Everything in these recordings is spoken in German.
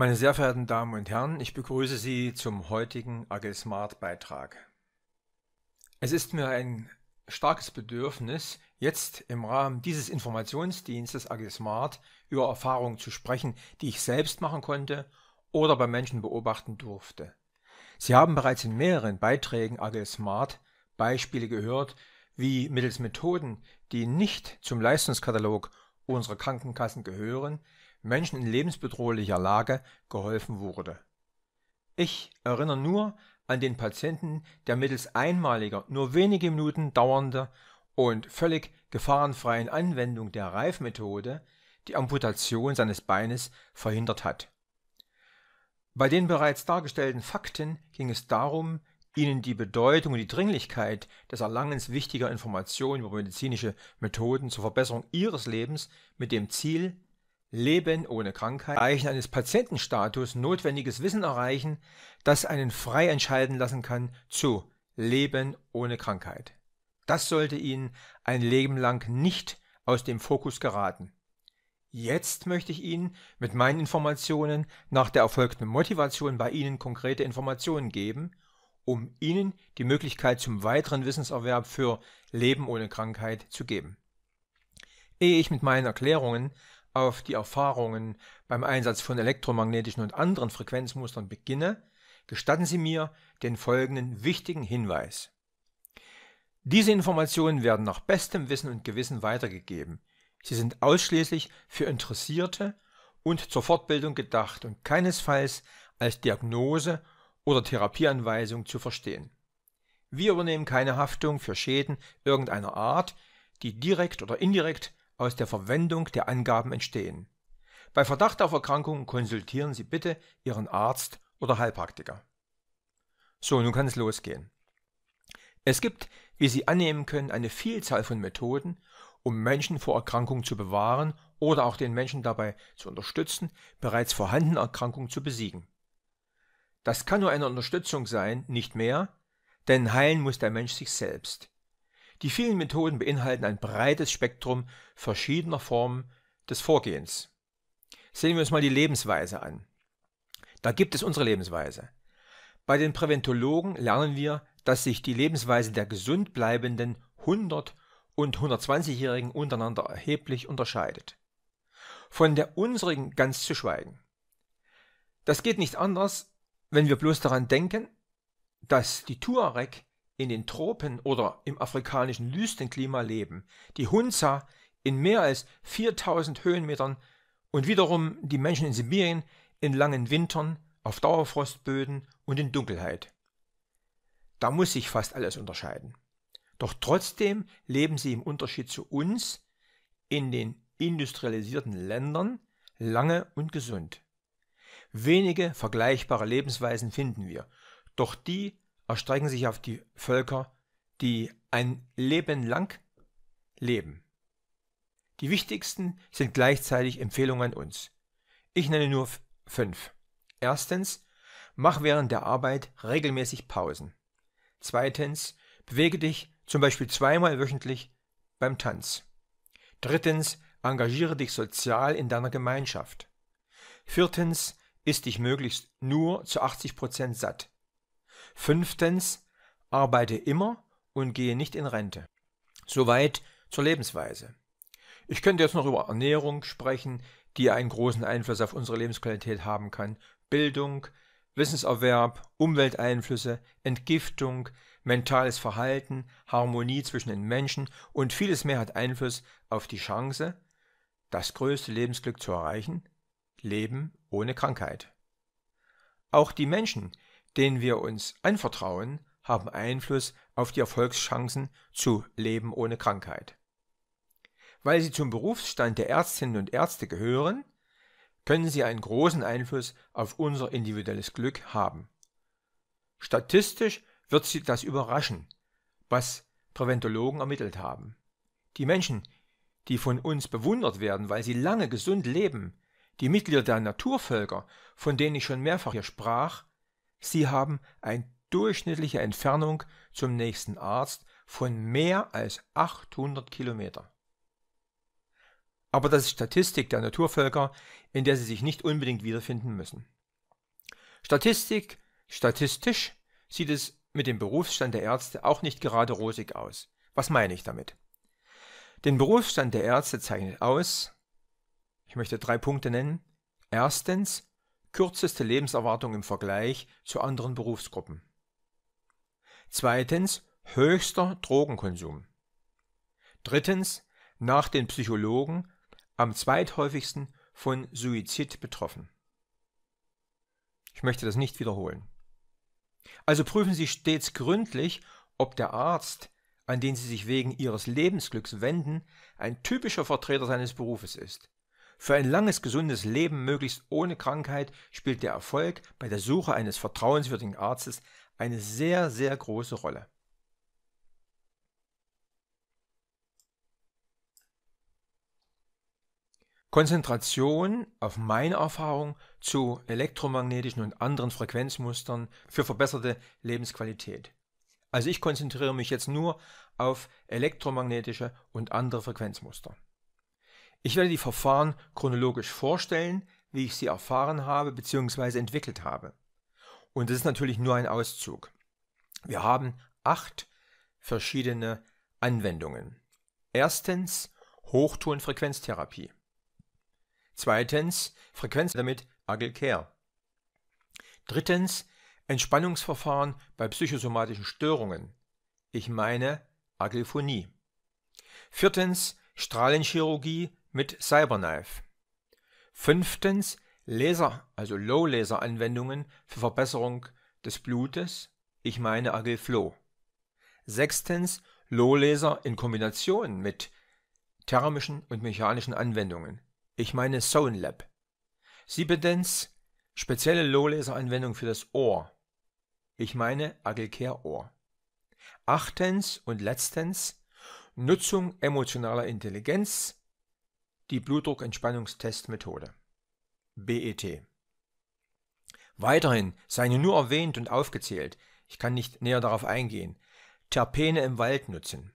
Meine sehr verehrten Damen und Herren, ich begrüße Sie zum heutigen AG Smart Beitrag. Es ist mir ein starkes Bedürfnis, jetzt im Rahmen dieses Informationsdienstes AG Smart über Erfahrungen zu sprechen, die ich selbst machen konnte oder bei Menschen beobachten durfte. Sie haben bereits in mehreren Beiträgen AG Smart Beispiele gehört, wie mittels Methoden, die nicht zum Leistungskatalog unserer Krankenkassen gehören, Menschen in lebensbedrohlicher Lage geholfen wurde. Ich erinnere nur an den Patienten, der mittels einmaliger, nur wenige Minuten dauernder und völlig gefahrenfreien Anwendung der Reifmethode die Amputation seines Beines verhindert hat. Bei den bereits dargestellten Fakten ging es darum, Ihnen die Bedeutung und die Dringlichkeit des Erlangens wichtiger Informationen über medizinische Methoden zur Verbesserung Ihres Lebens mit dem Ziel Leben ohne Krankheit, Erreichen eines Patientenstatus notwendiges Wissen erreichen, das einen frei entscheiden lassen kann zu Leben ohne Krankheit. Das sollte Ihnen ein Leben lang nicht aus dem Fokus geraten. Jetzt möchte ich Ihnen mit meinen Informationen nach der erfolgten Motivation bei Ihnen konkrete Informationen geben, um Ihnen die Möglichkeit zum weiteren Wissenserwerb für Leben ohne Krankheit zu geben. Ehe ich mit meinen Erklärungen auf die Erfahrungen beim Einsatz von elektromagnetischen und anderen Frequenzmustern beginne, gestatten Sie mir den folgenden wichtigen Hinweis. Diese Informationen werden nach bestem Wissen und Gewissen weitergegeben. Sie sind ausschließlich für Interessierte und zur Fortbildung gedacht und keinesfalls als Diagnose oder Therapieanweisung zu verstehen. Wir übernehmen keine Haftung für Schäden irgendeiner Art, die direkt oder indirekt aus der Verwendung der Angaben entstehen. Bei Verdacht auf Erkrankungen konsultieren Sie bitte Ihren Arzt oder Heilpraktiker. So, nun kann es losgehen. Es gibt, wie Sie annehmen können, eine Vielzahl von Methoden, um Menschen vor Erkrankungen zu bewahren oder auch den Menschen dabei zu unterstützen, bereits vorhandene Erkrankungen zu besiegen. Das kann nur eine Unterstützung sein, nicht mehr, denn heilen muss der Mensch sich selbst. Die vielen Methoden beinhalten ein breites Spektrum verschiedener Formen des Vorgehens. Sehen wir uns mal die Lebensweise an. Da gibt es unsere Lebensweise. Bei den Präventologen lernen wir, dass sich die Lebensweise der gesund bleibenden 100 und 120-Jährigen untereinander erheblich unterscheidet. Von der unsrigen ganz zu schweigen. Das geht nicht anders, wenn wir bloß daran denken, dass die Tuareg in den Tropen oder im afrikanischen Wüstenklima leben, die Hunza in mehr als 4000 Höhenmetern und wiederum die Menschen in Sibirien in langen Wintern, auf Dauerfrostböden und in Dunkelheit. Da muss sich fast alles unterscheiden. Doch trotzdem leben sie im Unterschied zu uns in den industrialisierten Ländern lange und gesund. Wenige vergleichbare Lebensweisen finden wir, doch die erstrecken sich auf die Völker, die ein Leben lang leben. Die wichtigsten sind gleichzeitig Empfehlungen an uns. Ich nenne nur fünf. Erstens, mach während der Arbeit regelmäßig Pausen. Zweitens, bewege dich zum Beispiel zweimal wöchentlich beim Tanz. Drittens, engagiere dich sozial in deiner Gemeinschaft. Viertens, isst dich möglichst nur zu 80 Prozent satt. Fünftens, arbeite immer und gehe nicht in Rente. Soweit zur Lebensweise. Ich könnte jetzt noch über Ernährung sprechen, die einen großen Einfluss auf unsere Lebensqualität haben kann, Bildung, Wissenserwerb, Umwelteinflüsse, Entgiftung, mentales Verhalten, Harmonie zwischen den Menschen und vieles mehr hat Einfluss auf die Chance, das größte Lebensglück zu erreichen, Leben ohne Krankheit. Auch die Menschen, denen wir uns anvertrauen, haben Einfluss auf die Erfolgschancen zu Leben ohne Krankheit. Weil sie zum Berufsstand der Ärztinnen und Ärzte gehören, können sie einen großen Einfluss auf unser individuelles Glück haben. Statistisch wird sie das überraschen, was Präventologen ermittelt haben. Die Menschen, die von uns bewundert werden, weil sie lange gesund leben, die Mitglieder der Naturvölker, von denen ich schon mehrfach hier sprach, Sie haben eine durchschnittliche Entfernung zum nächsten Arzt von mehr als 800 Kilometer. Aber das ist Statistik der Naturvölker, in der Sie sich nicht unbedingt wiederfinden müssen. Statistik, statistisch sieht es mit dem Berufsstand der Ärzte auch nicht gerade rosig aus. Was meine ich damit? Den Berufsstand der Ärzte zeichnet aus, ich möchte drei Punkte nennen. Erstens kürzeste Lebenserwartung im Vergleich zu anderen Berufsgruppen. Zweitens höchster Drogenkonsum. Drittens nach den Psychologen am zweithäufigsten von Suizid betroffen. Ich möchte das nicht wiederholen. Also prüfen Sie stets gründlich, ob der Arzt, an den Sie sich wegen Ihres Lebensglücks wenden, ein typischer Vertreter seines Berufes ist. Für ein langes, gesundes Leben, möglichst ohne Krankheit, spielt der Erfolg bei der Suche eines vertrauenswürdigen Arztes eine sehr, sehr große Rolle. Konzentration auf meine Erfahrung zu elektromagnetischen und anderen Frequenzmustern für verbesserte Lebensqualität. Also ich konzentriere mich jetzt nur auf elektromagnetische und andere Frequenzmuster. Ich werde die Verfahren chronologisch vorstellen, wie ich sie erfahren habe bzw. entwickelt habe. Und das ist natürlich nur ein Auszug. Wir haben acht verschiedene Anwendungen. Erstens Hochtonfrequenztherapie. Zweitens Frequenz damit Agile Care. Drittens Entspannungsverfahren bei psychosomatischen Störungen. Ich meine Agilphonie. Viertens Strahlenchirurgie mit Cyberknife. Fünftens Laser, also Low-Laser-Anwendungen für Verbesserung des Blutes, ich meine Agilflow. Sechstens Low-Laser in Kombination mit thermischen und mechanischen Anwendungen, ich meine Zone Lab. Siebtens spezielle Low-Laser-Anwendung für das Ohr, ich meine Agilcare Ohr. Achtens und letztens Nutzung emotionaler Intelligenz die Blutdruckentspannungstestmethode BET. Weiterhin seien nur erwähnt und aufgezählt, ich kann nicht näher darauf eingehen, Terpene im Wald nutzen,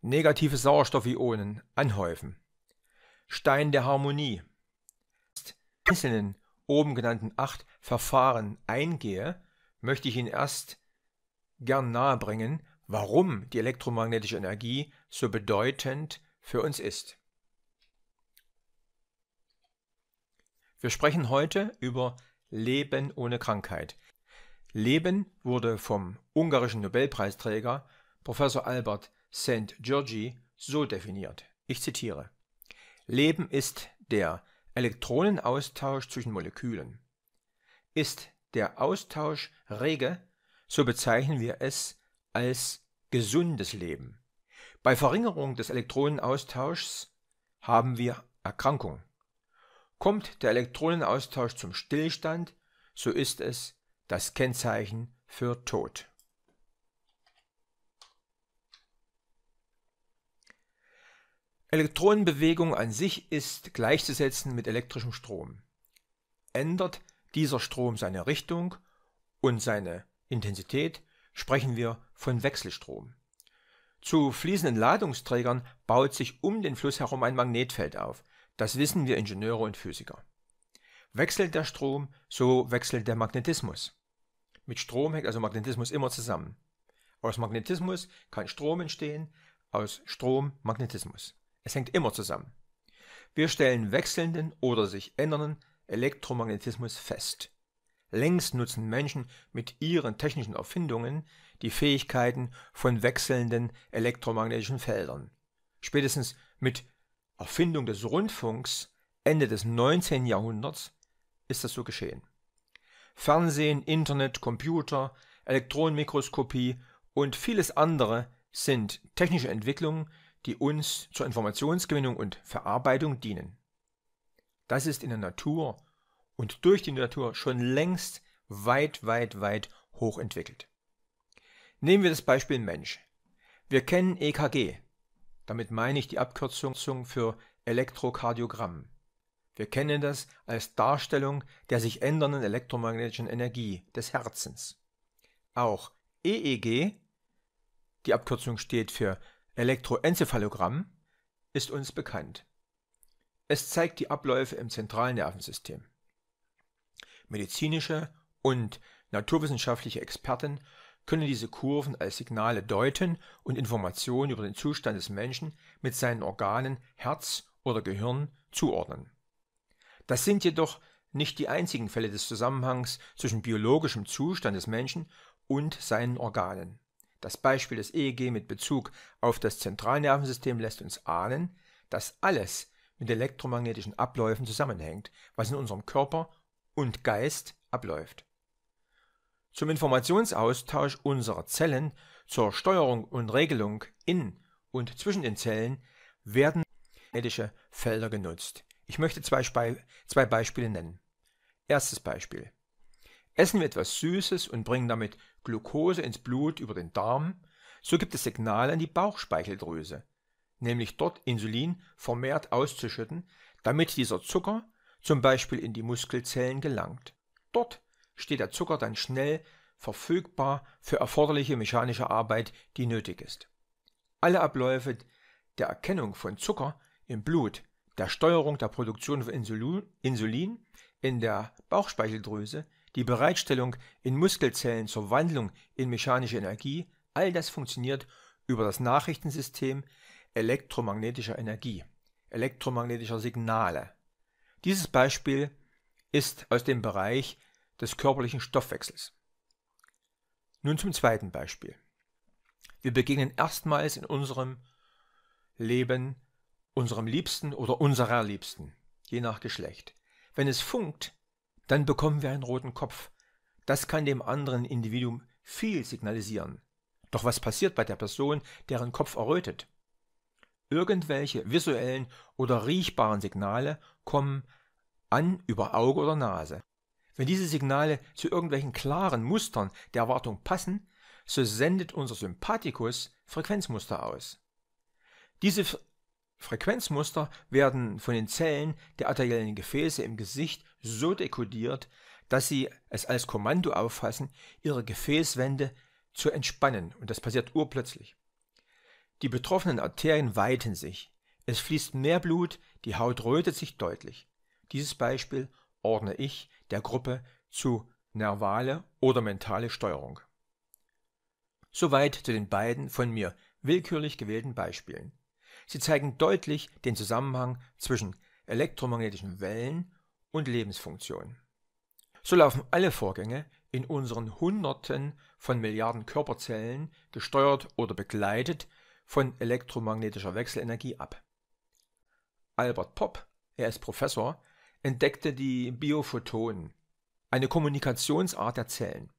negative Sauerstoffionen anhäufen, Stein der Harmonie, einzelnen oben genannten acht Verfahren eingehe, möchte ich Ihnen erst gern nahebringen, warum die elektromagnetische Energie so bedeutend für uns ist. Wir sprechen heute über Leben ohne Krankheit. Leben wurde vom ungarischen Nobelpreisträger Professor Albert St. Georgi so definiert. Ich zitiere. Leben ist der Elektronenaustausch zwischen Molekülen. Ist der Austausch rege, so bezeichnen wir es als gesundes Leben. Bei Verringerung des Elektronenaustauschs haben wir Erkrankung. Kommt der Elektronenaustausch zum Stillstand, so ist es das Kennzeichen für tot. Elektronenbewegung an sich ist gleichzusetzen mit elektrischem Strom. Ändert dieser Strom seine Richtung und seine Intensität, sprechen wir von Wechselstrom. Zu fließenden Ladungsträgern baut sich um den Fluss herum ein Magnetfeld auf, das wissen wir Ingenieure und Physiker. Wechselt der Strom, so wechselt der Magnetismus. Mit Strom hängt also Magnetismus immer zusammen. Aus Magnetismus kann Strom entstehen, aus Strom Magnetismus. Es hängt immer zusammen. Wir stellen wechselnden oder sich ändernden Elektromagnetismus fest. Längst nutzen Menschen mit ihren technischen Erfindungen die Fähigkeiten von wechselnden elektromagnetischen Feldern. Spätestens mit Erfindung des Rundfunks Ende des 19. Jahrhunderts ist das so geschehen. Fernsehen, Internet, Computer, Elektronenmikroskopie und vieles andere sind technische Entwicklungen, die uns zur Informationsgewinnung und Verarbeitung dienen. Das ist in der Natur und durch die Natur schon längst weit, weit, weit hochentwickelt. Nehmen wir das Beispiel Mensch. Wir kennen EKG, damit meine ich die Abkürzung für Elektrokardiogramm. Wir kennen das als Darstellung der sich ändernden elektromagnetischen Energie des Herzens. Auch EEG, die Abkürzung steht für Elektroenzephalogramm, ist uns bekannt. Es zeigt die Abläufe im zentralen Nervensystem. Medizinische und naturwissenschaftliche Experten können diese Kurven als Signale deuten und Informationen über den Zustand des Menschen mit seinen Organen Herz oder Gehirn zuordnen. Das sind jedoch nicht die einzigen Fälle des Zusammenhangs zwischen biologischem Zustand des Menschen und seinen Organen. Das Beispiel des EEG mit Bezug auf das Zentralnervensystem lässt uns ahnen, dass alles mit elektromagnetischen Abläufen zusammenhängt, was in unserem Körper und Geist abläuft. Zum Informationsaustausch unserer Zellen, zur Steuerung und Regelung in und zwischen den Zellen werden magnetische Felder genutzt. Ich möchte zwei, Spe zwei Beispiele nennen. Erstes Beispiel. Essen wir etwas Süßes und bringen damit Glucose ins Blut über den Darm, so gibt es Signale an die Bauchspeicheldrüse, nämlich dort Insulin vermehrt auszuschütten, damit dieser Zucker zum Beispiel in die Muskelzellen gelangt. Dort steht der Zucker dann schnell verfügbar für erforderliche mechanische Arbeit, die nötig ist. Alle Abläufe der Erkennung von Zucker im Blut, der Steuerung der Produktion von Insulin in der Bauchspeicheldrüse, die Bereitstellung in Muskelzellen zur Wandlung in mechanische Energie, all das funktioniert über das Nachrichtensystem elektromagnetischer Energie, elektromagnetischer Signale. Dieses Beispiel ist aus dem Bereich des körperlichen Stoffwechsels. Nun zum zweiten Beispiel. Wir begegnen erstmals in unserem Leben unserem Liebsten oder unserer Liebsten, je nach Geschlecht. Wenn es funkt, dann bekommen wir einen roten Kopf. Das kann dem anderen Individuum viel signalisieren. Doch was passiert bei der Person, deren Kopf errötet? Irgendwelche visuellen oder riechbaren Signale kommen an über Auge oder Nase. Wenn diese Signale zu irgendwelchen klaren Mustern der Erwartung passen, so sendet unser Sympathikus Frequenzmuster aus. Diese Frequenzmuster werden von den Zellen der arteriellen Gefäße im Gesicht so dekodiert, dass sie es als Kommando auffassen, ihre Gefäßwände zu entspannen. Und das passiert urplötzlich. Die betroffenen Arterien weiten sich. Es fließt mehr Blut, die Haut rötet sich deutlich. Dieses Beispiel ordne ich der Gruppe zu nervale oder mentale Steuerung. Soweit zu den beiden von mir willkürlich gewählten Beispielen. Sie zeigen deutlich den Zusammenhang zwischen elektromagnetischen Wellen und Lebensfunktion. So laufen alle Vorgänge in unseren Hunderten von Milliarden Körperzellen gesteuert oder begleitet von elektromagnetischer Wechselenergie ab. Albert Popp, er ist Professor entdeckte die Biophotonen, eine Kommunikationsart der Zellen.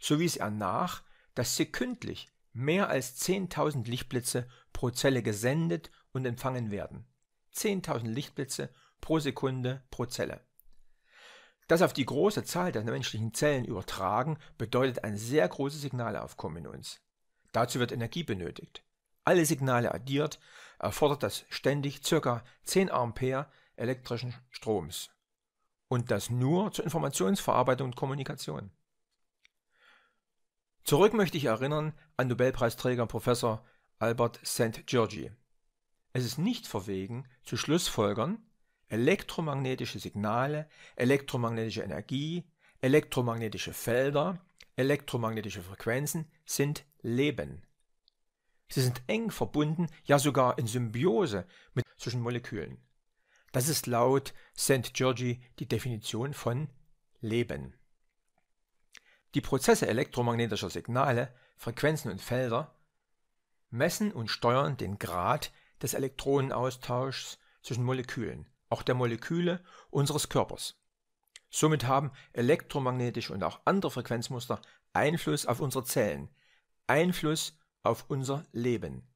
So wies er nach, dass sekündlich mehr als 10.000 Lichtblitze pro Zelle gesendet und empfangen werden. 10.000 Lichtblitze pro Sekunde pro Zelle. Das auf die große Zahl der menschlichen Zellen übertragen, bedeutet ein sehr großes Signalaufkommen in uns. Dazu wird Energie benötigt. Alle Signale addiert, erfordert das ständig ca. 10 Ampere elektrischen Stroms. Und das nur zur Informationsverarbeitung und Kommunikation. Zurück möchte ich erinnern an Nobelpreisträger Professor Albert St. Georgi. Es ist nicht verwegen, zu Schlussfolgern, elektromagnetische Signale, elektromagnetische Energie, elektromagnetische Felder, elektromagnetische Frequenzen sind Leben. Sie sind eng verbunden, ja sogar in Symbiose mit zwischen Molekülen. Das ist laut St. Georgi die Definition von Leben. Die Prozesse elektromagnetischer Signale, Frequenzen und Felder messen und steuern den Grad des Elektronenaustauschs zwischen Molekülen, auch der Moleküle unseres Körpers. Somit haben elektromagnetische und auch andere Frequenzmuster Einfluss auf unsere Zellen, Einfluss auf unser Leben.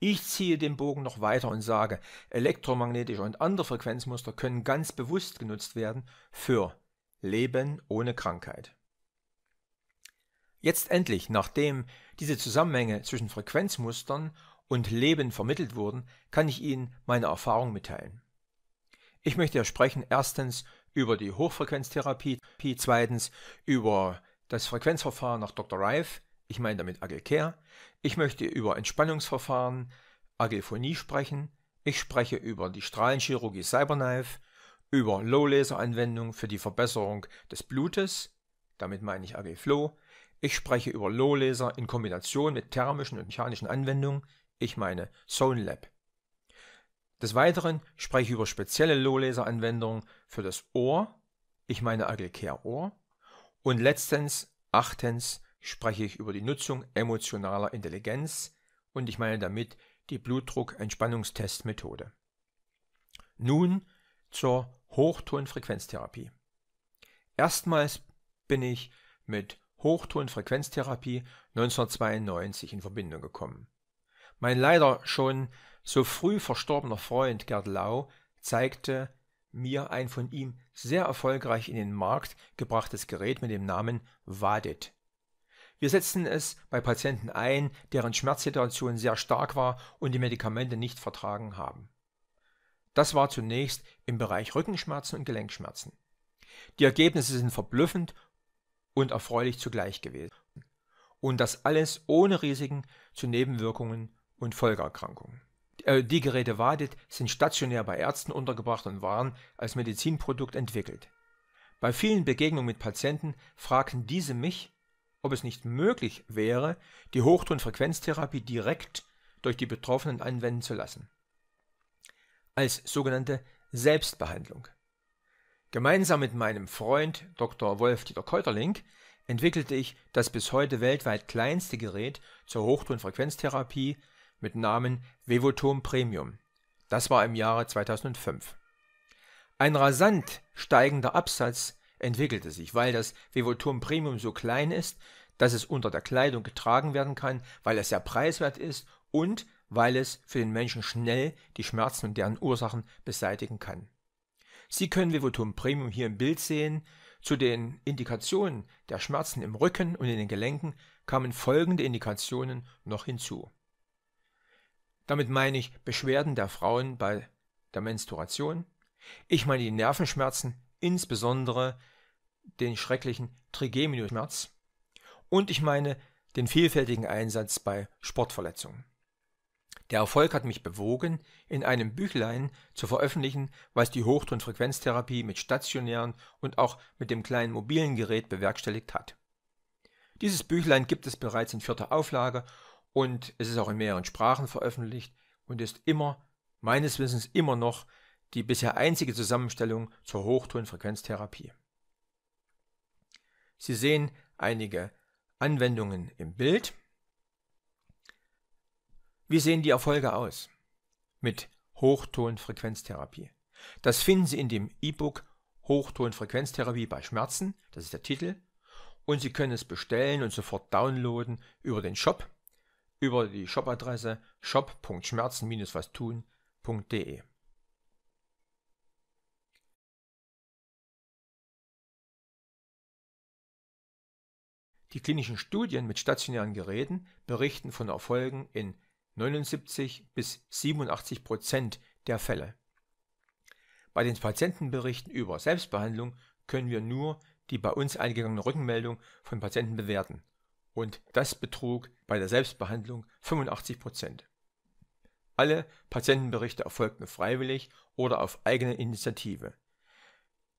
Ich ziehe den Bogen noch weiter und sage, elektromagnetische und andere Frequenzmuster können ganz bewusst genutzt werden für Leben ohne Krankheit. Jetzt endlich, nachdem diese Zusammenhänge zwischen Frequenzmustern und Leben vermittelt wurden, kann ich Ihnen meine Erfahrung mitteilen. Ich möchte ja sprechen erstens über die Hochfrequenztherapie, zweitens über das Frequenzverfahren nach Dr. Reif, ich meine damit Care, ich möchte über Entspannungsverfahren, Agilphonie sprechen. Ich spreche über die Strahlenchirurgie Cyberknife, über Low-Laser-Anwendungen für die Verbesserung des Blutes, damit meine ich Agilflow. Ich spreche über Low-Laser in Kombination mit thermischen und mechanischen Anwendungen, ich meine Zone Lab. Des Weiteren spreche ich über spezielle Low-Laser-Anwendungen für das Ohr, ich meine Agilcare Ohr. Und letztens, achtens, spreche ich über die Nutzung emotionaler Intelligenz und ich meine damit die blutdruck entspannungstest Nun zur Hochtonfrequenztherapie. Erstmals bin ich mit Hochtonfrequenztherapie 1992 in Verbindung gekommen. Mein leider schon so früh verstorbener Freund Gerd Lau zeigte mir ein von ihm sehr erfolgreich in den Markt gebrachtes Gerät mit dem Namen Wadit. Wir setzten es bei Patienten ein, deren Schmerzsituation sehr stark war und die Medikamente nicht vertragen haben. Das war zunächst im Bereich Rückenschmerzen und Gelenkschmerzen. Die Ergebnisse sind verblüffend und erfreulich zugleich gewesen. Und das alles ohne Risiken zu Nebenwirkungen und Folgeerkrankungen. Äh, die Geräte WADIT sind stationär bei Ärzten untergebracht und waren als Medizinprodukt entwickelt. Bei vielen Begegnungen mit Patienten fragten diese mich, ob es nicht möglich wäre, die Hochtonfrequenztherapie direkt durch die Betroffenen anwenden zu lassen. Als sogenannte Selbstbehandlung. Gemeinsam mit meinem Freund Dr. Wolf-Dieter Keuterling entwickelte ich das bis heute weltweit kleinste Gerät zur Hochtonfrequenztherapie mit Namen Vevotom Premium. Das war im Jahre 2005. Ein rasant steigender Absatz entwickelte sich, weil das Vevolturm Premium so klein ist, dass es unter der Kleidung getragen werden kann, weil es sehr preiswert ist und weil es für den Menschen schnell die Schmerzen und deren Ursachen beseitigen kann. Sie können Vivotum Premium hier im Bild sehen. Zu den Indikationen der Schmerzen im Rücken und in den Gelenken kamen folgende Indikationen noch hinzu. Damit meine ich Beschwerden der Frauen bei der Menstruation. Ich meine die Nervenschmerzen insbesondere den schrecklichen Trigeminusschmerz und ich meine den vielfältigen Einsatz bei Sportverletzungen. Der Erfolg hat mich bewogen, in einem Büchlein zu veröffentlichen, was die Hochtonfrequenztherapie mit stationären und auch mit dem kleinen mobilen Gerät bewerkstelligt hat. Dieses Büchlein gibt es bereits in vierter Auflage und es ist auch in mehreren Sprachen veröffentlicht und ist immer, meines Wissens immer noch, die bisher einzige Zusammenstellung zur Hochtonfrequenztherapie. Sie sehen einige Anwendungen im Bild. Wie sehen die Erfolge aus mit Hochtonfrequenztherapie? Das finden Sie in dem E-Book Hochtonfrequenztherapie bei Schmerzen, das ist der Titel, und Sie können es bestellen und sofort downloaden über den Shop, über die Shopadresse shopschmerzen shop.schmerzen-was-tun.de. Die klinischen Studien mit stationären Geräten berichten von Erfolgen in 79 bis 87 Prozent der Fälle. Bei den Patientenberichten über Selbstbehandlung können wir nur die bei uns eingegangene Rückmeldung von Patienten bewerten. Und das betrug bei der Selbstbehandlung 85 Prozent. Alle Patientenberichte erfolgten freiwillig oder auf eigene Initiative.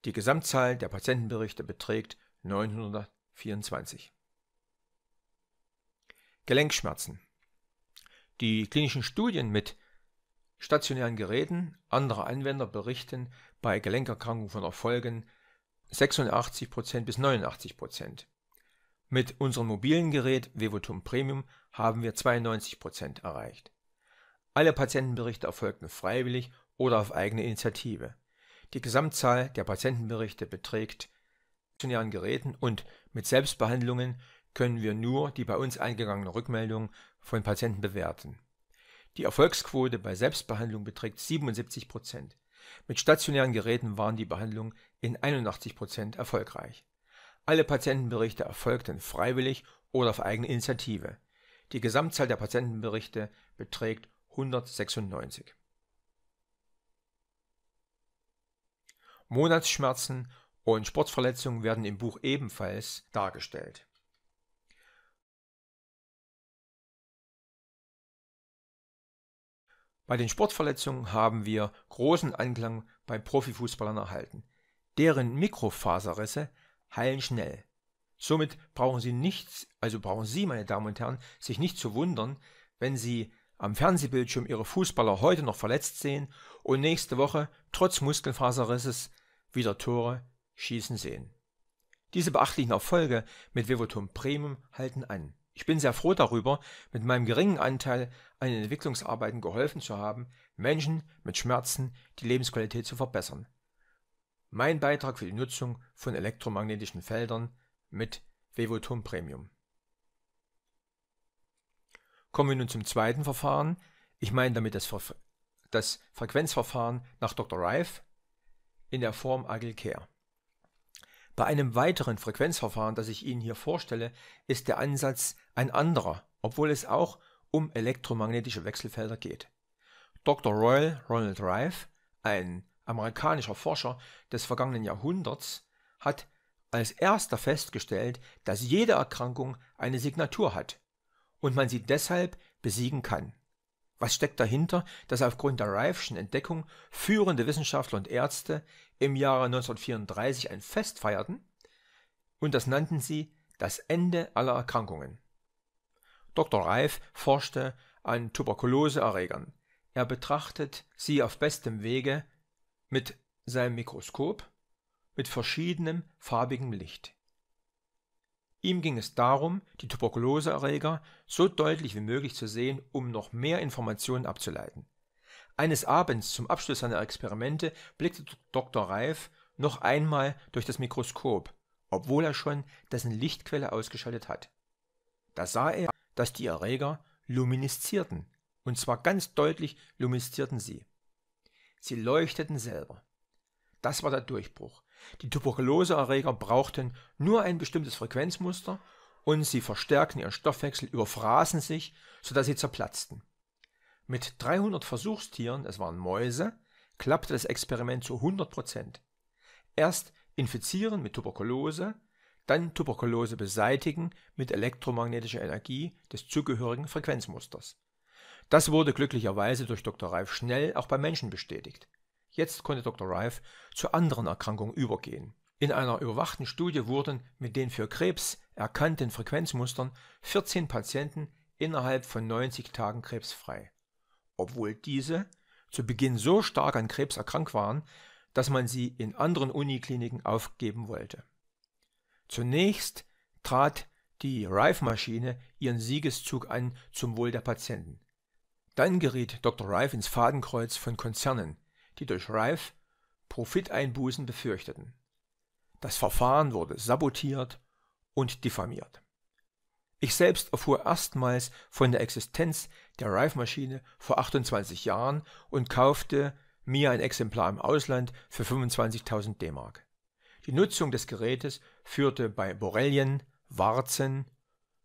Die Gesamtzahl der Patientenberichte beträgt 924. Gelenkschmerzen. Die klinischen Studien mit stationären Geräten anderer Anwender berichten bei Gelenkerkrankungen von Erfolgen 86% bis 89%. Mit unserem mobilen Gerät Vevotum Premium haben wir 92% erreicht. Alle Patientenberichte erfolgten freiwillig oder auf eigene Initiative. Die Gesamtzahl der Patientenberichte beträgt stationären Geräten und mit Selbstbehandlungen können wir nur die bei uns eingegangenen Rückmeldungen von Patienten bewerten. Die Erfolgsquote bei Selbstbehandlung beträgt 77 Prozent. Mit stationären Geräten waren die Behandlungen in 81 Prozent erfolgreich. Alle Patientenberichte erfolgten freiwillig oder auf eigene Initiative. Die Gesamtzahl der Patientenberichte beträgt 196. Monatsschmerzen und Sportverletzungen werden im Buch ebenfalls dargestellt Bei den Sportverletzungen haben wir großen Anklang bei Profifußballern erhalten. Deren Mikrofaserrisse heilen schnell. Somit brauchen Sie nichts, also brauchen Sie, meine Damen und Herren, sich nicht zu wundern, wenn Sie am Fernsehbildschirm Ihre Fußballer heute noch verletzt sehen und nächste Woche trotz Muskelfaserrisses wieder Tore schießen sehen. Diese beachtlichen Erfolge mit Vivotum Premium halten an. Ich bin sehr froh darüber, mit meinem geringen Anteil an den Entwicklungsarbeiten geholfen zu haben, Menschen mit Schmerzen die Lebensqualität zu verbessern. Mein Beitrag für die Nutzung von elektromagnetischen Feldern mit Vevotum Premium. Kommen wir nun zum zweiten Verfahren. Ich meine damit das, Ver das Frequenzverfahren nach Dr. Reif in der Form Agile Care. Bei einem weiteren Frequenzverfahren, das ich Ihnen hier vorstelle, ist der Ansatz ein anderer, obwohl es auch um elektromagnetische Wechselfelder geht. Dr. Royal Ronald Rife, ein amerikanischer Forscher des vergangenen Jahrhunderts, hat als erster festgestellt, dass jede Erkrankung eine Signatur hat und man sie deshalb besiegen kann. Was steckt dahinter, dass aufgrund der Reifschen Entdeckung führende Wissenschaftler und Ärzte im Jahre 1934 ein Fest feierten, und das nannten sie das Ende aller Erkrankungen. Dr. Reif forschte an Tuberkuloseerregern. Er betrachtet sie auf bestem Wege mit seinem Mikroskop mit verschiedenem farbigem Licht. Ihm ging es darum, die Tuberkuloseerreger so deutlich wie möglich zu sehen, um noch mehr Informationen abzuleiten. Eines Abends zum Abschluss seiner Experimente blickte Dr. Reif noch einmal durch das Mikroskop, obwohl er schon dessen Lichtquelle ausgeschaltet hat. Da sah er, dass die Erreger luminisierten, und zwar ganz deutlich luminisierten sie. Sie leuchteten selber. Das war der Durchbruch. Die Tuberkuloseerreger brauchten nur ein bestimmtes Frequenzmuster und sie verstärkten ihren Stoffwechsel, überfraßen sich, sodass sie zerplatzten. Mit 300 Versuchstieren, es waren Mäuse, klappte das Experiment zu 100 Prozent. Erst infizieren mit Tuberkulose, dann Tuberkulose beseitigen mit elektromagnetischer Energie des zugehörigen Frequenzmusters. Das wurde glücklicherweise durch Dr. Reif schnell auch bei Menschen bestätigt. Jetzt konnte Dr. Reif zu anderen Erkrankungen übergehen. In einer überwachten Studie wurden mit den für Krebs erkannten Frequenzmustern 14 Patienten innerhalb von 90 Tagen krebsfrei obwohl diese zu Beginn so stark an Krebs erkrankt waren, dass man sie in anderen Unikliniken aufgeben wollte. Zunächst trat die Rife-Maschine ihren Siegeszug an zum Wohl der Patienten. Dann geriet Dr. Rife ins Fadenkreuz von Konzernen, die durch Rife Profiteinbußen befürchteten. Das Verfahren wurde sabotiert und diffamiert. Ich selbst erfuhr erstmals von der Existenz der Rive-Maschine vor 28 Jahren und kaufte mir ein Exemplar im Ausland für 25.000 DM. Die Nutzung des Gerätes führte bei Borrelien, Warzen,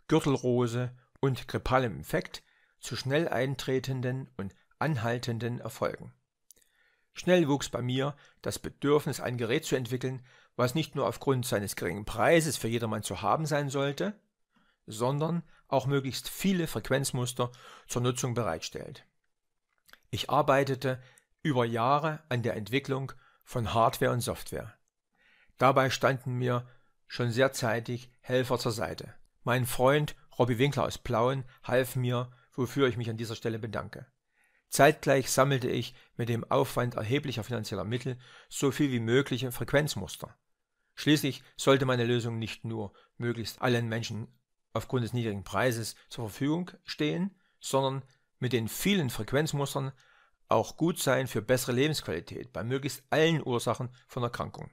Gürtelrose und grippalem Infekt zu schnell eintretenden und anhaltenden Erfolgen. Schnell wuchs bei mir das Bedürfnis, ein Gerät zu entwickeln, was nicht nur aufgrund seines geringen Preises für jedermann zu haben sein sollte, sondern auch möglichst viele Frequenzmuster zur Nutzung bereitstellt. Ich arbeitete über Jahre an der Entwicklung von Hardware und Software. Dabei standen mir schon sehr zeitig Helfer zur Seite. Mein Freund Robby Winkler aus Plauen half mir, wofür ich mich an dieser Stelle bedanke. Zeitgleich sammelte ich mit dem Aufwand erheblicher finanzieller Mittel so viel wie mögliche Frequenzmuster. Schließlich sollte meine Lösung nicht nur möglichst allen Menschen aufgrund des niedrigen Preises zur Verfügung stehen, sondern mit den vielen Frequenzmustern auch gut sein für bessere Lebensqualität bei möglichst allen Ursachen von Erkrankungen.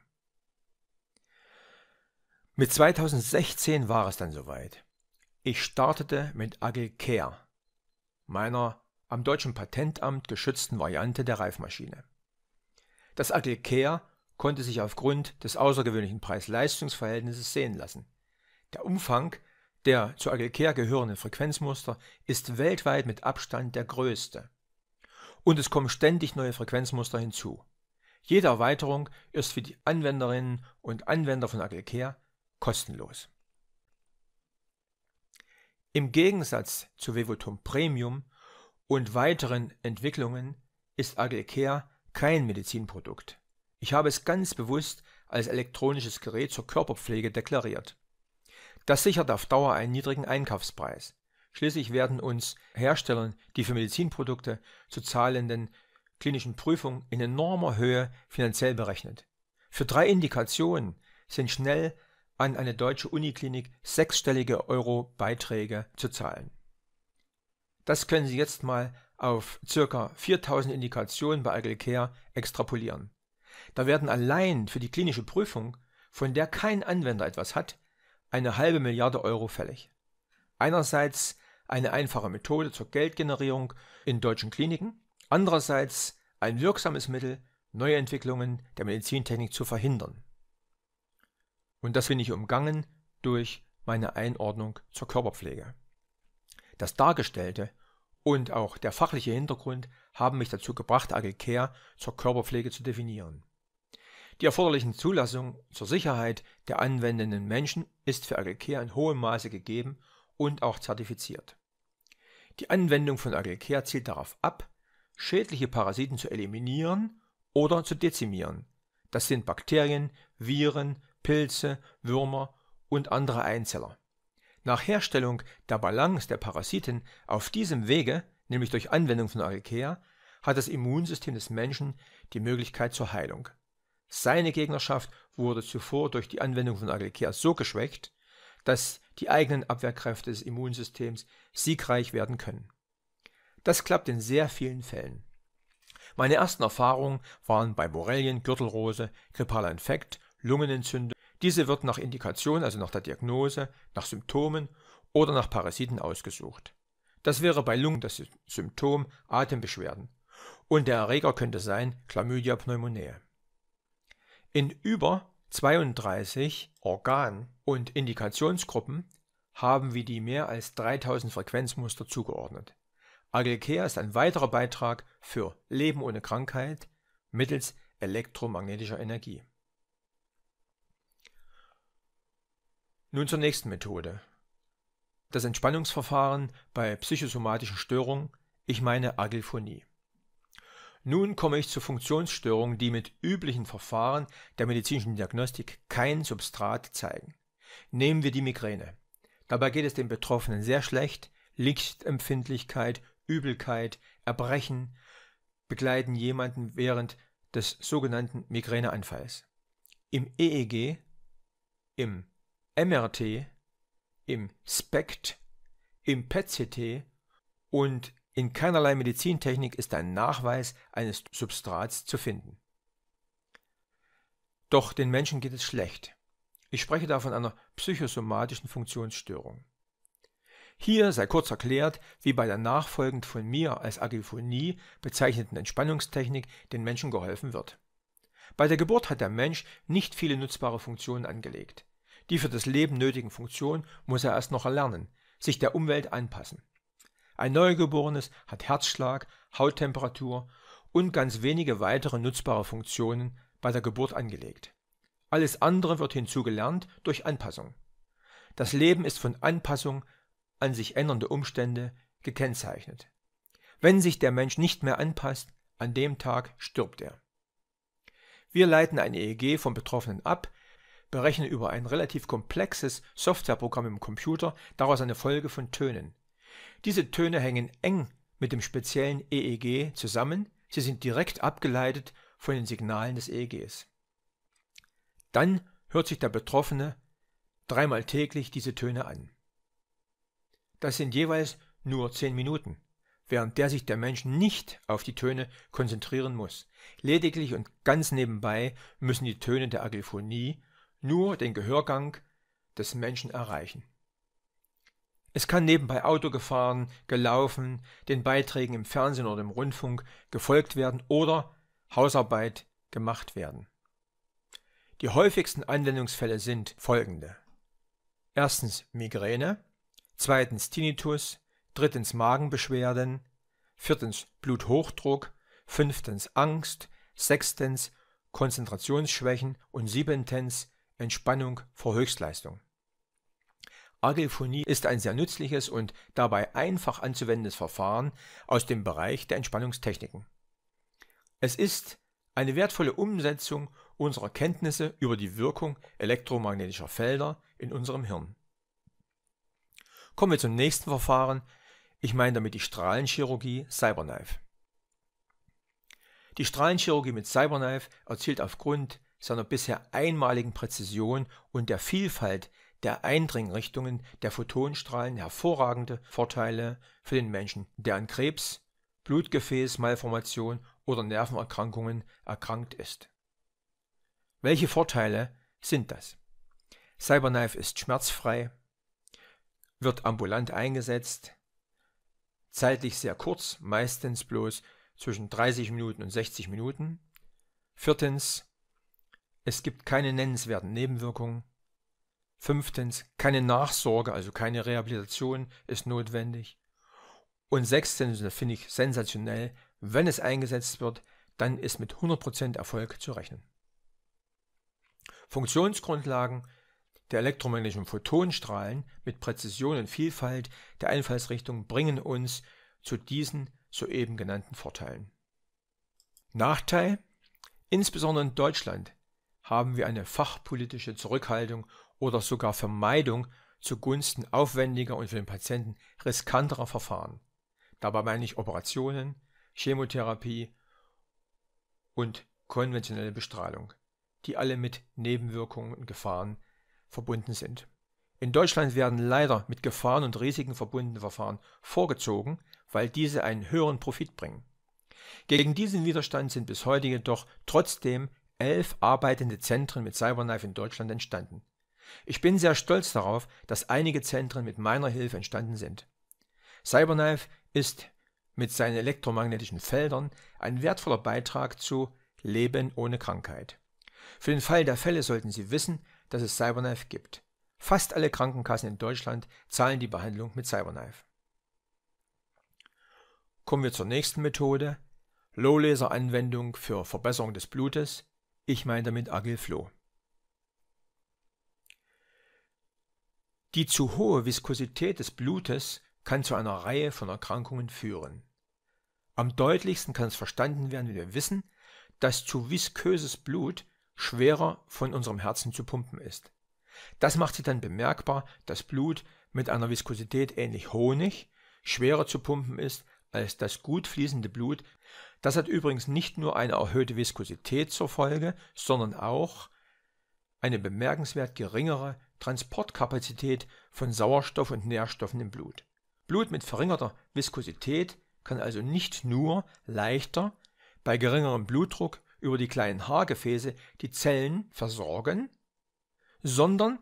Mit 2016 war es dann soweit. Ich startete mit Agile Care, meiner am deutschen Patentamt geschützten Variante der Reifmaschine. Das Agile Care konnte sich aufgrund des außergewöhnlichen Preis-Leistungs-Verhältnisses sehen lassen. Der Umfang der zu Agilcare gehörende Frequenzmuster ist weltweit mit Abstand der größte. Und es kommen ständig neue Frequenzmuster hinzu. Jede Erweiterung ist für die Anwenderinnen und Anwender von Agilcare kostenlos. Im Gegensatz zu Vevotum Premium und weiteren Entwicklungen ist Agilcare kein Medizinprodukt. Ich habe es ganz bewusst als elektronisches Gerät zur Körperpflege deklariert. Das sichert auf Dauer einen niedrigen Einkaufspreis. Schließlich werden uns Herstellern die für Medizinprodukte zu zahlenden klinischen Prüfungen in enormer Höhe finanziell berechnet. Für drei Indikationen sind schnell an eine deutsche Uniklinik sechsstellige Euro-Beiträge zu zahlen. Das können Sie jetzt mal auf ca. 4000 Indikationen bei Agilcare extrapolieren. Da werden allein für die klinische Prüfung, von der kein Anwender etwas hat, eine halbe Milliarde Euro fällig. Einerseits eine einfache Methode zur Geldgenerierung in deutschen Kliniken, andererseits ein wirksames Mittel, neue Entwicklungen der Medizintechnik zu verhindern. Und das bin ich umgangen durch meine Einordnung zur Körperpflege. Das Dargestellte und auch der fachliche Hintergrund haben mich dazu gebracht, Agile Care zur Körperpflege zu definieren. Die erforderlichen Zulassungen zur Sicherheit der anwendenden Menschen ist für AgleCare in hohem Maße gegeben und auch zertifiziert. Die Anwendung von AgleCare zielt darauf ab, schädliche Parasiten zu eliminieren oder zu dezimieren. Das sind Bakterien, Viren, Pilze, Würmer und andere Einzeller. Nach Herstellung der Balance der Parasiten auf diesem Wege, nämlich durch Anwendung von AgleCare, hat das Immunsystem des Menschen die Möglichkeit zur Heilung seine Gegnerschaft wurde zuvor durch die Anwendung von Agilkea so geschwächt, dass die eigenen Abwehrkräfte des Immunsystems siegreich werden können. Das klappt in sehr vielen Fällen. Meine ersten Erfahrungen waren bei Borrelien, Gürtelrose, grippaler Infekt, Lungenentzündung. Diese wird nach Indikation, also nach der Diagnose, nach Symptomen oder nach Parasiten ausgesucht. Das wäre bei Lungen das Symptom Atembeschwerden. Und der Erreger könnte sein Chlamydia pneumoniae. In über 32 Organ- und Indikationsgruppen haben wir die mehr als 3000 Frequenzmuster zugeordnet. Agelkea ist ein weiterer Beitrag für Leben ohne Krankheit mittels elektromagnetischer Energie. Nun zur nächsten Methode. Das Entspannungsverfahren bei psychosomatischen Störungen, ich meine Agilphonie. Nun komme ich zu Funktionsstörungen, die mit üblichen Verfahren der medizinischen Diagnostik kein Substrat zeigen. Nehmen wir die Migräne. Dabei geht es den Betroffenen sehr schlecht, Lichtempfindlichkeit, Übelkeit, Erbrechen begleiten jemanden während des sogenannten Migräneanfalls. Im EEG, im MRT, im SPECT, im PET-CT und in keinerlei Medizintechnik ist ein Nachweis eines Substrats zu finden. Doch den Menschen geht es schlecht. Ich spreche da von einer psychosomatischen Funktionsstörung. Hier sei kurz erklärt, wie bei der nachfolgend von mir als Agiphonie bezeichneten Entspannungstechnik den Menschen geholfen wird. Bei der Geburt hat der Mensch nicht viele nutzbare Funktionen angelegt. Die für das Leben nötigen Funktionen muss er erst noch erlernen, sich der Umwelt anpassen. Ein Neugeborenes hat Herzschlag, Hauttemperatur und ganz wenige weitere nutzbare Funktionen bei der Geburt angelegt. Alles andere wird hinzugelernt durch Anpassung. Das Leben ist von Anpassung an sich ändernde Umstände gekennzeichnet. Wenn sich der Mensch nicht mehr anpasst, an dem Tag stirbt er. Wir leiten ein EEG vom Betroffenen ab, berechnen über ein relativ komplexes Softwareprogramm im Computer daraus eine Folge von Tönen. Diese Töne hängen eng mit dem speziellen EEG zusammen, sie sind direkt abgeleitet von den Signalen des EEGs. Dann hört sich der Betroffene dreimal täglich diese Töne an. Das sind jeweils nur zehn Minuten, während der sich der Mensch nicht auf die Töne konzentrieren muss. Lediglich und ganz nebenbei müssen die Töne der Agliphonie nur den Gehörgang des Menschen erreichen. Es kann nebenbei Auto gefahren, gelaufen, den Beiträgen im Fernsehen oder im Rundfunk gefolgt werden oder Hausarbeit gemacht werden. Die häufigsten Anwendungsfälle sind folgende. Erstens Migräne, zweitens Tinnitus, drittens Magenbeschwerden, viertens Bluthochdruck, fünftens Angst, sechstens Konzentrationsschwächen und siebentens Entspannung vor Höchstleistung. Argelphonie ist ein sehr nützliches und dabei einfach anzuwendendes Verfahren aus dem Bereich der Entspannungstechniken. Es ist eine wertvolle Umsetzung unserer Kenntnisse über die Wirkung elektromagnetischer Felder in unserem Hirn. Kommen wir zum nächsten Verfahren. Ich meine damit die Strahlenchirurgie Cyberknife. Die Strahlenchirurgie mit Cyberknife erzielt aufgrund seiner bisher einmaligen Präzision und der Vielfalt der Eindringrichtungen der Photonstrahlen hervorragende Vorteile für den Menschen, der an Krebs, Blutgefäßmalformation oder Nervenerkrankungen erkrankt ist. Welche Vorteile sind das? Cyberknife ist schmerzfrei, wird ambulant eingesetzt, zeitlich sehr kurz, meistens bloß zwischen 30 Minuten und 60 Minuten. Viertens, es gibt keine nennenswerten Nebenwirkungen. Fünftens, keine Nachsorge, also keine Rehabilitation ist notwendig. Und sechstens, das finde ich sensationell, wenn es eingesetzt wird, dann ist mit 100% Erfolg zu rechnen. Funktionsgrundlagen der elektromagnetischen Photonstrahlen mit Präzision und Vielfalt der Einfallsrichtung bringen uns zu diesen soeben genannten Vorteilen. Nachteil? Insbesondere in Deutschland haben wir eine fachpolitische Zurückhaltung oder sogar Vermeidung zugunsten aufwendiger und für den Patienten riskanterer Verfahren. Dabei meine ich Operationen, Chemotherapie und konventionelle Bestrahlung, die alle mit Nebenwirkungen und Gefahren verbunden sind. In Deutschland werden leider mit Gefahren und Risiken verbundene Verfahren vorgezogen, weil diese einen höheren Profit bringen. Gegen diesen Widerstand sind bis heute jedoch trotzdem elf arbeitende Zentren mit Cyberknife in Deutschland entstanden. Ich bin sehr stolz darauf, dass einige Zentren mit meiner Hilfe entstanden sind. Cyberknife ist mit seinen elektromagnetischen Feldern ein wertvoller Beitrag zu Leben ohne Krankheit. Für den Fall der Fälle sollten Sie wissen, dass es Cyberknife gibt. Fast alle Krankenkassen in Deutschland zahlen die Behandlung mit Cyberknife. Kommen wir zur nächsten Methode. Low-Laser-Anwendung für Verbesserung des Blutes. Ich meine damit Agil Agilflow. Die zu hohe Viskosität des Blutes kann zu einer Reihe von Erkrankungen führen. Am deutlichsten kann es verstanden werden, wenn wir wissen, dass zu visköses Blut schwerer von unserem Herzen zu pumpen ist. Das macht sich dann bemerkbar, dass Blut mit einer Viskosität ähnlich Honig schwerer zu pumpen ist als das gut fließende Blut. Das hat übrigens nicht nur eine erhöhte Viskosität zur Folge, sondern auch eine bemerkenswert geringere Transportkapazität von Sauerstoff und Nährstoffen im Blut. Blut mit verringerter Viskosität kann also nicht nur leichter bei geringerem Blutdruck über die kleinen Haargefäße die Zellen versorgen, sondern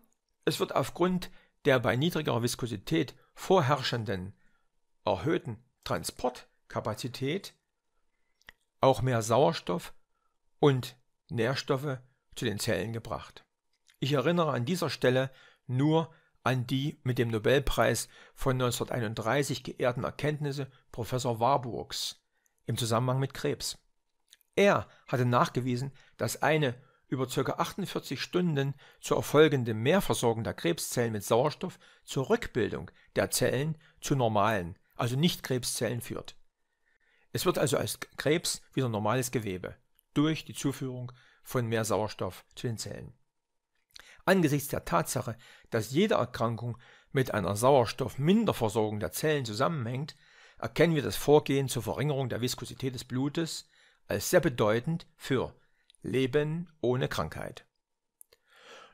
es wird aufgrund der bei niedrigerer Viskosität vorherrschenden erhöhten Transportkapazität auch mehr Sauerstoff und Nährstoffe zu den Zellen gebracht. Ich erinnere an dieser Stelle nur an die mit dem Nobelpreis von 1931 geehrten Erkenntnisse Professor Warburgs im Zusammenhang mit Krebs. Er hatte nachgewiesen, dass eine über ca. 48 Stunden zu erfolgende Mehrversorgung der Krebszellen mit Sauerstoff zur Rückbildung der Zellen zu normalen, also nicht Krebszellen führt. Es wird also als Krebs wieder normales Gewebe durch die Zuführung von mehr Sauerstoff zu den Zellen. Angesichts der Tatsache, dass jede Erkrankung mit einer Sauerstoffminderversorgung der Zellen zusammenhängt, erkennen wir das Vorgehen zur Verringerung der Viskosität des Blutes als sehr bedeutend für Leben ohne Krankheit.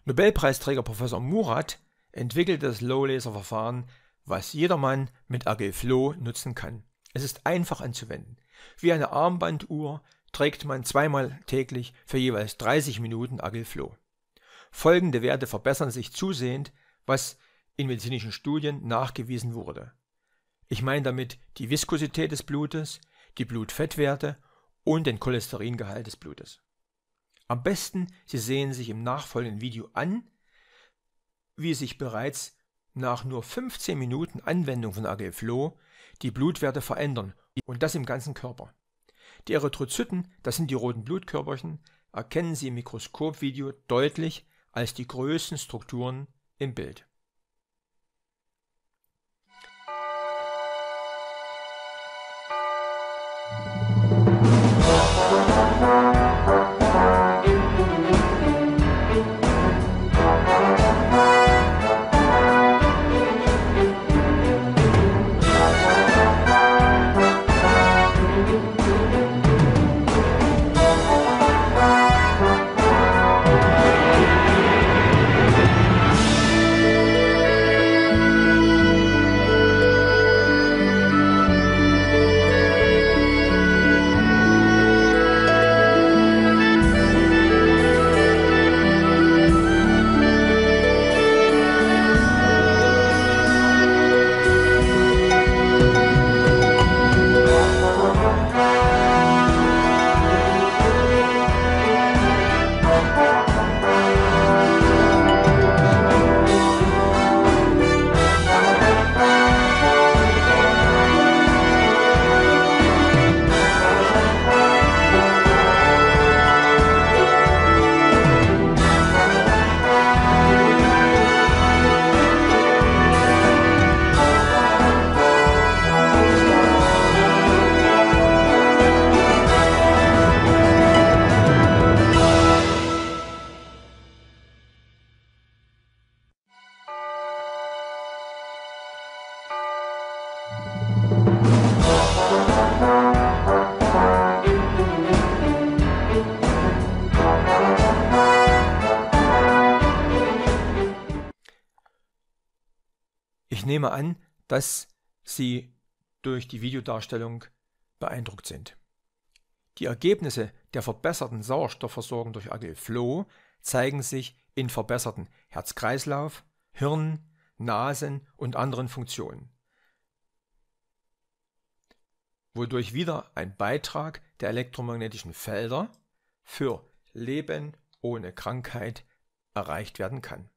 Nobelpreisträger Professor Murat entwickelte das low laser verfahren was jedermann mit AG Flow nutzen kann. Es ist einfach anzuwenden. Wie eine Armbanduhr trägt man zweimal täglich für jeweils 30 Minuten AG Flow. Folgende Werte verbessern sich zusehend, was in medizinischen Studien nachgewiesen wurde. Ich meine damit die Viskosität des Blutes, die Blutfettwerte und den Cholesteringehalt des Blutes. Am besten, Sie sehen sich im nachfolgenden Video an, wie sich bereits nach nur 15 Minuten Anwendung von ag die Blutwerte verändern und das im ganzen Körper. Die Erythrozyten, das sind die roten Blutkörperchen, erkennen Sie im Mikroskopvideo deutlich, als die größten Strukturen im Bild. nehme an, dass Sie durch die Videodarstellung beeindruckt sind. Die Ergebnisse der verbesserten Sauerstoffversorgung durch AG zeigen sich in verbesserten Herz-Kreislauf, Hirn, Nasen und anderen Funktionen, wodurch wieder ein Beitrag der elektromagnetischen Felder für Leben ohne Krankheit erreicht werden kann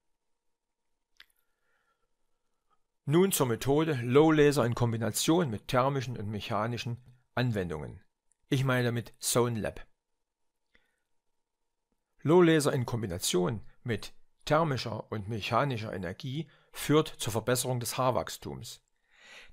Nun zur Methode Low Laser in Kombination mit thermischen und mechanischen Anwendungen. Ich meine damit Zone Lab. Low Laser in Kombination mit thermischer und mechanischer Energie führt zur Verbesserung des Haarwachstums.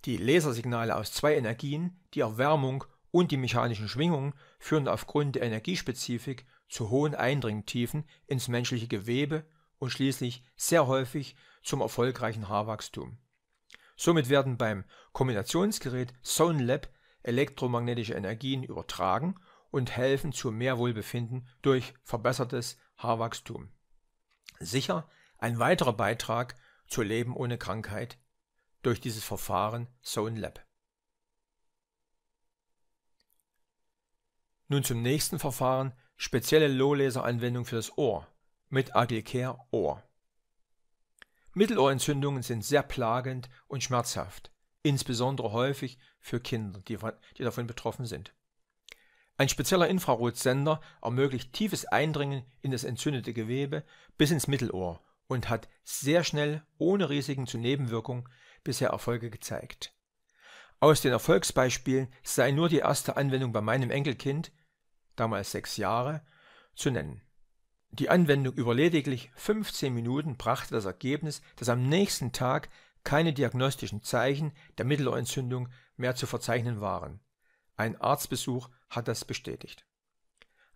Die Lasersignale aus zwei Energien, die Erwärmung und die mechanischen Schwingungen, führen aufgrund der Energiespezifik zu hohen Eindringtiefen ins menschliche Gewebe und schließlich sehr häufig zum erfolgreichen Haarwachstum. Somit werden beim Kombinationsgerät Sonelab elektromagnetische Energien übertragen und helfen zu mehr Wohlbefinden durch verbessertes Haarwachstum. Sicher ein weiterer Beitrag zu Leben ohne Krankheit durch dieses Verfahren Sonelab. Nun zum nächsten Verfahren, spezielle Low-Laser-Anwendung für das Ohr mit Agilcare Ohr. Mittelohrentzündungen sind sehr plagend und schmerzhaft, insbesondere häufig für Kinder, die, die davon betroffen sind. Ein spezieller Infrarotsender ermöglicht tiefes Eindringen in das entzündete Gewebe bis ins Mittelohr und hat sehr schnell ohne Risiken zu Nebenwirkungen bisher Erfolge gezeigt. Aus den Erfolgsbeispielen sei nur die erste Anwendung bei meinem Enkelkind, damals sechs Jahre, zu nennen. Die Anwendung über lediglich 15 Minuten brachte das Ergebnis, dass am nächsten Tag keine diagnostischen Zeichen der Mittelohrentzündung mehr zu verzeichnen waren. Ein Arztbesuch hat das bestätigt.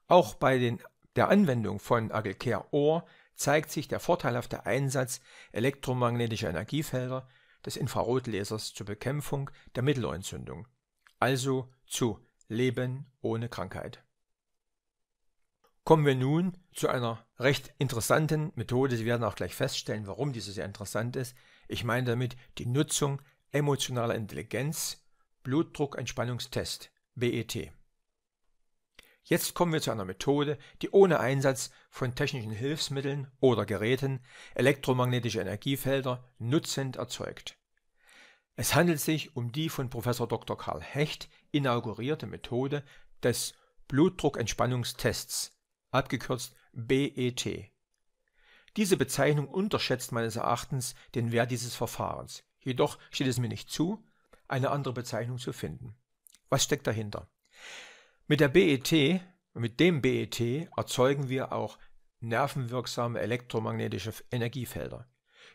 Auch bei den, der Anwendung von Agelcare Ohr zeigt sich der vorteilhafte Einsatz elektromagnetischer Energiefelder des Infrarotlasers zur Bekämpfung der Mittelohrentzündung, also zu Leben ohne Krankheit. Kommen wir nun zu einer recht interessanten Methode. Sie werden auch gleich feststellen, warum diese sehr interessant ist. Ich meine damit die Nutzung emotionaler Intelligenz, Blutdruckentspannungstest, BET. Jetzt kommen wir zu einer Methode, die ohne Einsatz von technischen Hilfsmitteln oder Geräten elektromagnetische Energiefelder nutzend erzeugt. Es handelt sich um die von Prof. Dr. Karl Hecht inaugurierte Methode des Blutdruckentspannungstests abgekürzt BET. Diese Bezeichnung unterschätzt meines Erachtens den Wert dieses Verfahrens. Jedoch steht es mir nicht zu, eine andere Bezeichnung zu finden. Was steckt dahinter? Mit der BET, mit dem BET erzeugen wir auch nervenwirksame elektromagnetische Energiefelder.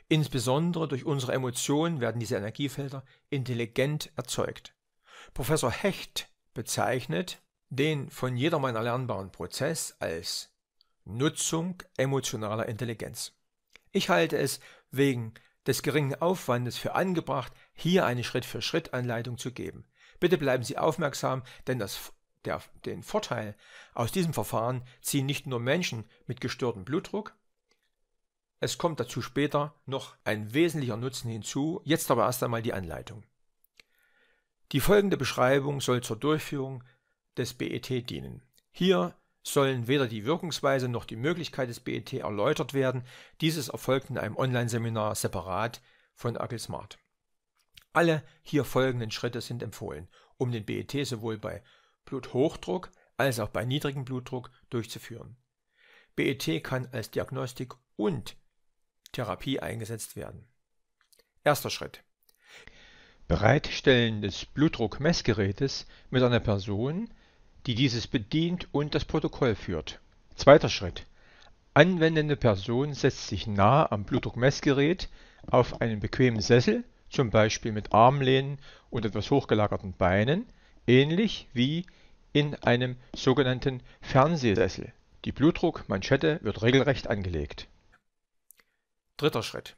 Insbesondere durch unsere Emotionen werden diese Energiefelder intelligent erzeugt. Professor Hecht bezeichnet den von jedermann erlernbaren Prozess als Nutzung emotionaler Intelligenz. Ich halte es wegen des geringen Aufwandes für angebracht, hier eine Schritt-für-Schritt-Anleitung zu geben. Bitte bleiben Sie aufmerksam, denn das, der, den Vorteil aus diesem Verfahren ziehen nicht nur Menschen mit gestörtem Blutdruck, es kommt dazu später noch ein wesentlicher Nutzen hinzu, jetzt aber erst einmal die Anleitung. Die folgende Beschreibung soll zur Durchführung des BET dienen. Hier sollen weder die Wirkungsweise noch die Möglichkeit des BET erläutert werden. Dieses erfolgt in einem Online-Seminar separat von AgilSmart. Alle hier folgenden Schritte sind empfohlen, um den BET sowohl bei Bluthochdruck als auch bei niedrigem Blutdruck durchzuführen. BET kann als Diagnostik und Therapie eingesetzt werden. Erster Schritt. Bereitstellen des Blutdruckmessgerätes mit einer Person, die dieses bedient und das Protokoll führt. Zweiter Schritt. Anwendende Person setzt sich nah am Blutdruckmessgerät auf einen bequemen Sessel, zum Beispiel mit Armlehnen und etwas hochgelagerten Beinen, ähnlich wie in einem sogenannten Fernsehsessel. Die Blutdruckmanschette wird regelrecht angelegt. Dritter Schritt.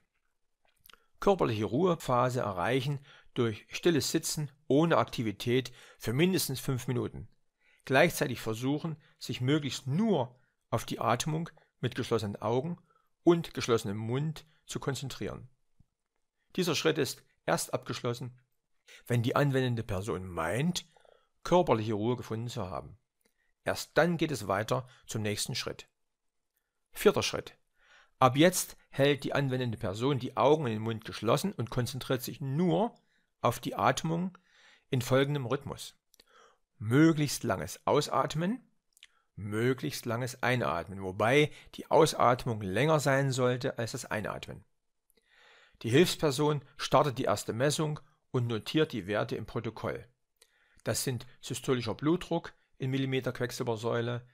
Körperliche Ruhephase erreichen durch stilles Sitzen ohne Aktivität für mindestens fünf Minuten gleichzeitig versuchen, sich möglichst nur auf die Atmung mit geschlossenen Augen und geschlossenem Mund zu konzentrieren. Dieser Schritt ist erst abgeschlossen, wenn die anwendende Person meint, körperliche Ruhe gefunden zu haben. Erst dann geht es weiter zum nächsten Schritt. Vierter Schritt. Ab jetzt hält die anwendende Person die Augen und den Mund geschlossen und konzentriert sich nur auf die Atmung in folgendem Rhythmus möglichst langes Ausatmen, möglichst langes Einatmen, wobei die Ausatmung länger sein sollte als das Einatmen. Die Hilfsperson startet die erste Messung und notiert die Werte im Protokoll. Das sind systolischer Blutdruck in Millimeter Quecksilbersäure,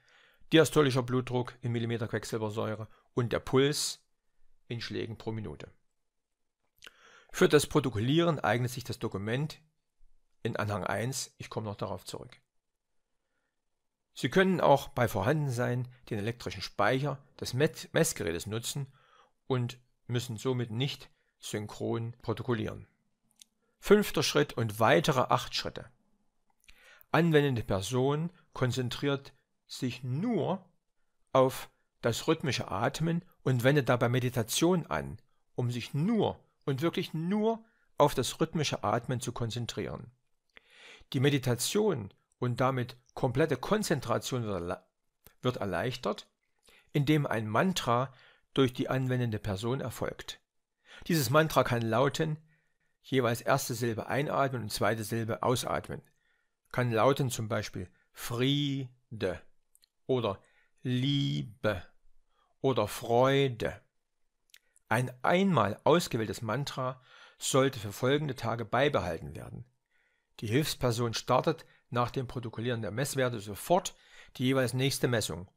diastolischer Blutdruck in Millimeter Quecksilbersäure und der Puls in Schlägen pro Minute. Für das Protokollieren eignet sich das Dokument in Anhang 1, ich komme noch darauf zurück. Sie können auch bei Vorhandensein den elektrischen Speicher des Messgerätes nutzen und müssen somit nicht synchron protokollieren. Fünfter Schritt und weitere acht Schritte. Anwendende Person konzentriert sich nur auf das rhythmische Atmen und wendet dabei Meditation an, um sich nur und wirklich nur auf das rhythmische Atmen zu konzentrieren. Die Meditation und damit komplette Konzentration wird erleichtert, indem ein Mantra durch die anwendende Person erfolgt. Dieses Mantra kann lauten, jeweils erste Silbe einatmen und zweite Silbe ausatmen. Kann lauten zum Beispiel Friede oder Liebe oder Freude. Ein einmal ausgewähltes Mantra sollte für folgende Tage beibehalten werden. Die Hilfsperson startet nach dem Protokollieren der Messwerte sofort die jeweils nächste Messung,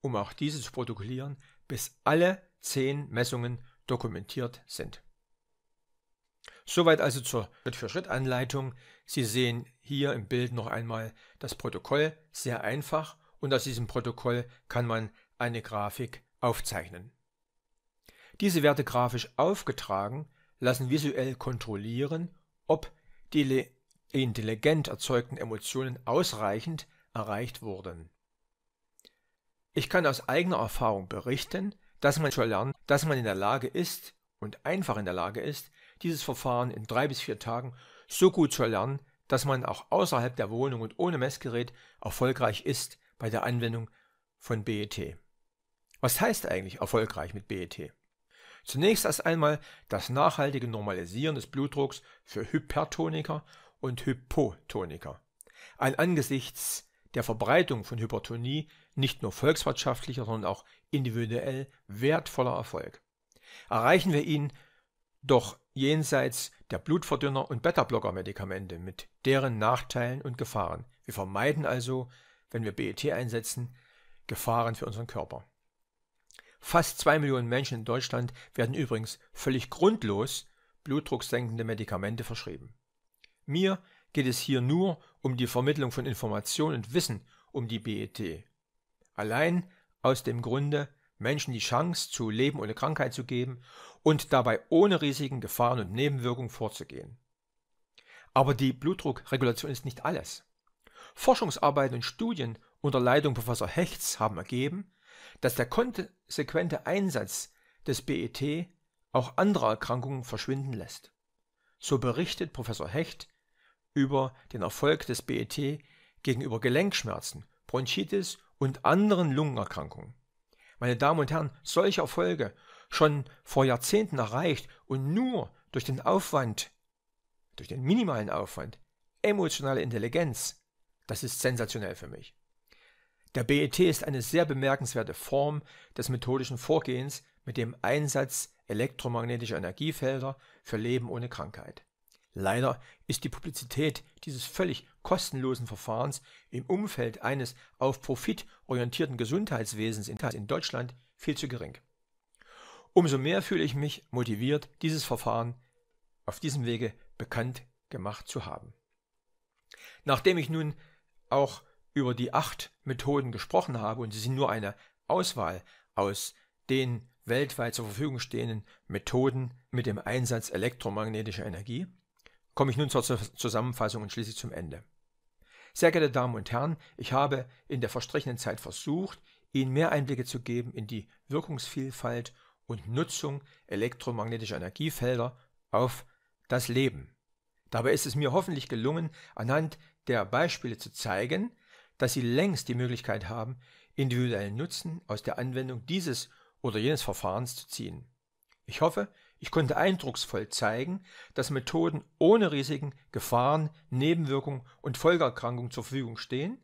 um auch diese zu protokollieren, bis alle zehn Messungen dokumentiert sind. Soweit also zur Schritt-für-Schritt-Anleitung. Sie sehen hier im Bild noch einmal das Protokoll, sehr einfach, und aus diesem Protokoll kann man eine Grafik aufzeichnen. Diese Werte grafisch aufgetragen lassen visuell kontrollieren, ob die intelligent erzeugten Emotionen ausreichend erreicht wurden. Ich kann aus eigener Erfahrung berichten, dass man schon lernt, dass man in der Lage ist und einfach in der Lage ist, dieses Verfahren in drei bis vier Tagen so gut zu lernen, dass man auch außerhalb der Wohnung und ohne Messgerät erfolgreich ist bei der Anwendung von BET. Was heißt eigentlich erfolgreich mit BET? Zunächst erst einmal das nachhaltige Normalisieren des Blutdrucks für Hypertoniker und Hypotoniker. Ein angesichts der Verbreitung von Hypertonie nicht nur volkswirtschaftlicher, sondern auch individuell wertvoller Erfolg. Erreichen wir ihn doch jenseits der Blutverdünner und Beta-Blocker-Medikamente mit deren Nachteilen und Gefahren. Wir vermeiden also, wenn wir BET einsetzen, Gefahren für unseren Körper. Fast zwei Millionen Menschen in Deutschland werden übrigens völlig grundlos blutdrucksenkende Medikamente verschrieben. Mir geht es hier nur um die Vermittlung von Informationen und Wissen um die BET. Allein aus dem Grunde, Menschen die Chance zu leben ohne Krankheit zu geben und dabei ohne Risiken, Gefahren und Nebenwirkungen vorzugehen. Aber die Blutdruckregulation ist nicht alles. Forschungsarbeiten und Studien unter Leitung Professor Hechts haben ergeben, dass der konsequente Einsatz des BET auch andere Erkrankungen verschwinden lässt. So berichtet Professor Hecht über den Erfolg des BET gegenüber Gelenkschmerzen, Bronchitis und anderen Lungenerkrankungen. Meine Damen und Herren, solche Erfolge schon vor Jahrzehnten erreicht und nur durch den Aufwand, durch den minimalen Aufwand, emotionale Intelligenz, das ist sensationell für mich. Der BET ist eine sehr bemerkenswerte Form des methodischen Vorgehens mit dem Einsatz elektromagnetischer Energiefelder für Leben ohne Krankheit. Leider ist die Publizität dieses völlig kostenlosen Verfahrens im Umfeld eines auf Profit orientierten Gesundheitswesens in Deutschland viel zu gering. Umso mehr fühle ich mich motiviert, dieses Verfahren auf diesem Wege bekannt gemacht zu haben. Nachdem ich nun auch über die acht Methoden gesprochen habe und sie sind nur eine Auswahl aus den weltweit zur Verfügung stehenden Methoden mit dem Einsatz elektromagnetischer Energie, komme ich nun zur Zusammenfassung und schließlich zum Ende. Sehr geehrte Damen und Herren, ich habe in der verstrichenen Zeit versucht, Ihnen mehr Einblicke zu geben in die Wirkungsvielfalt und Nutzung elektromagnetischer Energiefelder auf das Leben. Dabei ist es mir hoffentlich gelungen, anhand der Beispiele zu zeigen, dass Sie längst die Möglichkeit haben, individuellen Nutzen aus der Anwendung dieses oder jenes Verfahrens zu ziehen. Ich hoffe, ich konnte eindrucksvoll zeigen, dass Methoden ohne Risiken, Gefahren, Nebenwirkungen und Folgeerkrankungen zur Verfügung stehen